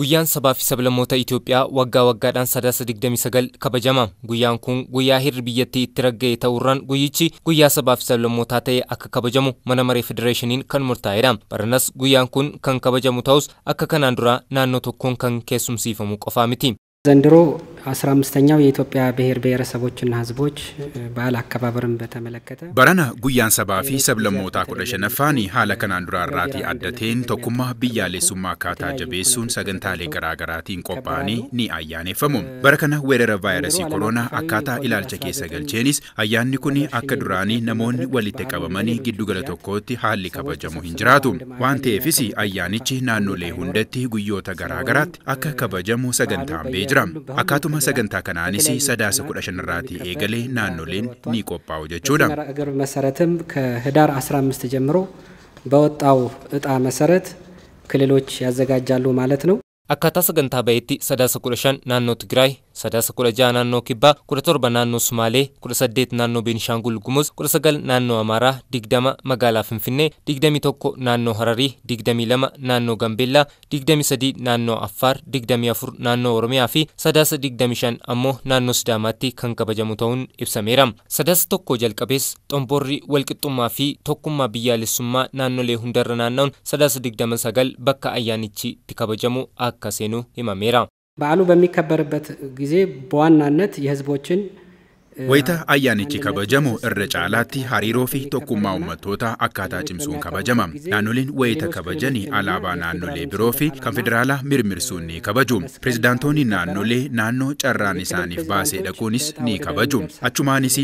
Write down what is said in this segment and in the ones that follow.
Guyyaan sabaa fi sablammoota Itoophiyaa waggaa waggaadhaan sadaasa 29 kabajama. Guyyaan kun guyyaa hirri biyyattii itti ragga'e ta'uurraan guyyichi guyyaa sabaa fi sablammootaa ta'e akka kabajamu mana maree federeeshiniin kan murtaa'edha. Baranas guyyaan kun kan kabajamu ta'us akka kanaan duraa naannoo tokkoon kan keessumsiifamu qofaa miti. Zaandiroo Asiraa Ammastanyaa Itoophiyaa Biyya Sabaatiin Barana guyyaan sabaa fi sab-lammootaa haala kanaan dur-arraa adda ta'een tokkummaa biyyaalessummaa akkaataa jabeessuun sagantaalee garaa garaatiin qophaa'anii ni ayyaaneffamu. Bara kana weerara vaayirasii koronaa akkaataa ilaalcha keessa galcheenis ayyaanni kun akka duraanii namoonni walitti qabamanii giddugala tokkootti haalli kabajamu hin jiraatu. waan ta'eefis ayyaanichi naannolee hundatti guyyoota garaagaraatti akka kabajamu garaatti akka jira Akkaatuma sagantaa kanaanis sadaasa kudha shanirraati eegalee naannoleen ni qophaa'u jechuudha. እግር መሰረትም ከህዳር 15 ጀምሮ በወጣው እጣ መሰረት ክልሎች ያዘጋጃሉ ማለት ነው። akkaataa sagantaa baheetti sadaasa kudha shan naannoo Tigraay sadaasa kudha jaha naannoo kibbaa kudha torba naannoo sumaalee kudha saddeet naannoo beenishaangul gumuz kudha sagal naannoo amaaraa digdama magaalaa finfinnee digdami tokko naannoo hararii digdami lama naannoo gambeellaa digdami naannoo affaar digdami afur naannoo oromiyaa fi sadaasa digdami shan ammoo naannoo sidaamaatti kan kabajamu ta'uun ibsameera sadaasa tokko jalqabees xomborri walqixxummaa fi tokkummaa biyyaalessummaa naannolee hundarra naanna'uun sadaasa digdama sagal bakka itti kabajamu akka seenu himameera. በዓሉ በሚከበርበት ጊዜ በዋናነት የህዝቦችን Wayita ayyaanichi kabajamu irra caalaatti hariiroo fi tokkummaa uummattootaa akkaataa cimsuun kabajama. Naannoleen wayita kabajanii alaabaa naannolee biroo fi kan federaalaa mirmirsuun ni kabaju. Pirezidaantoonni naannolee naannoo carraan isaaniif baasee dhaquunis ni kabaju. Achumaanis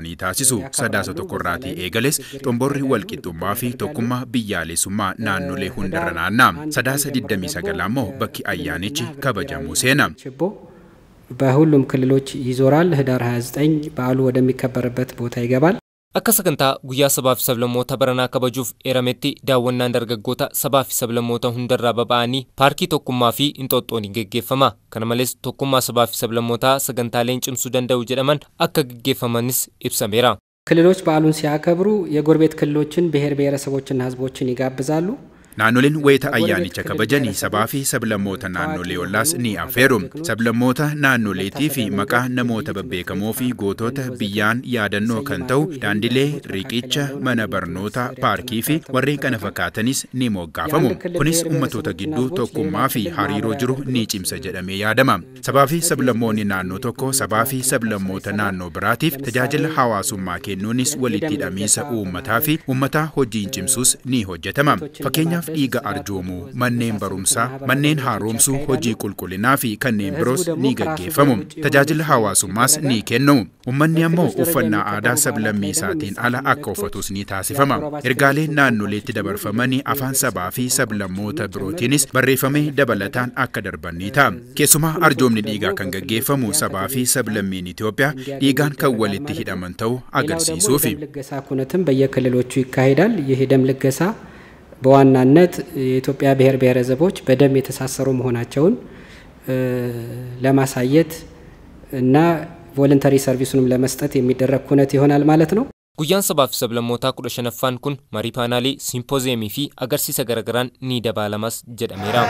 ni taasisu. Sadaasa tokkorraatii eegales xomborri walqixxummaa fi tokkummaa biyyaalessummaa naannolee hundarra naanna'a. Sadaasa 29 ammoo bakki ayyaanichi kabajamuu seena. በሁሉም ክልሎች ይዞራል። ህዳር 29 በዓሉ ወደሚከበርበት ቦታ ይገባል። አከ ሰገንታ ጉያ ሰባፊ ሰብለሞ ተበረና ከበጁፍ ኤረሜቲ ዳወና እንደርገጎታ ሰባፊ ሰብለሞ ተ ሁንደራ በበአኒ ፓርኪ ቶኩማ ፊ እንጦጦን ይገጌፈማ ከነመሌስ ሰባፊ ሰብለሞ ተ ሰገንታ ሌን ጭምሱ ደንደው ጀደመን አከ ግጌፈመንስ ክልሎች በዓሉን ሲያከብሩ የጎረቤት ክልሎችን ብሔር ብሔረሰቦችና ህዝቦችን ይጋብዛሉ። Naannoleen wayita ayyaanicha kabajanii sabaa fi sablammoota naannolee ni affeeru. Sablammoota naannoleetii fi maqaa namoota babbeekamoo fi gootota biyyaan yaadannoo kan ta'u daandilee, riqicha, mana barnootaa, paarkii fi warreen kana fakkaatanis ni moggaafamu. Kunis ummatoota gidduu tokkummaa fi hariiroo jiru ni cimsa jedhamee yaadama. Sabaa fi sablammoonni naannoo tokko sabaa fi sablammoota naannoo biraatiif tajaajila hawaasummaa kennuunis walitti hidhamiisa uummataa fi uummataa hojiin cimsuus ni hojjetama. Fakkeenyaaf dhiiga arjoomuu manneen barumsaa manneen haaromsuu hojii qulqullinaa fi kanneen biroos ni gaggeeffamu tajaajila hawaasummaas ni kennamu ummanni ammoo uffannaa aadaa sablammii isaatiin ala akka uffatus ni taasifama ergaaleen naannoleetti dabarfamanii afaan sabaa fi sablammoota birootiinis barreeffamee dabalataan akka darban ni ta'a keessumaa arjoomni dhiigaa kan gaggeeffamu sabaa fi sablammiin Itoophiyaa dhiigaan kan walitti hidhaman ta'u agarsiisuufi በዋናነት የኢትዮጵያ ብሔር ብሔረሰቦች በደም የተሳሰሩ መሆናቸውን ለማሳየት እና ቮለንተሪ ሰርቪሱንም ለመስጠት የሚደረግ ኩነት ይሆናል ማለት ነው። ጉያን ሰባፊ ሰብለሞታ ኩደ ሸነፋን ኩን መሪ ፓናሌ ሲምፖዚየምii ፊ አገርሲሰ ገረገራን ኒ ደባለማስ ጀደሜራ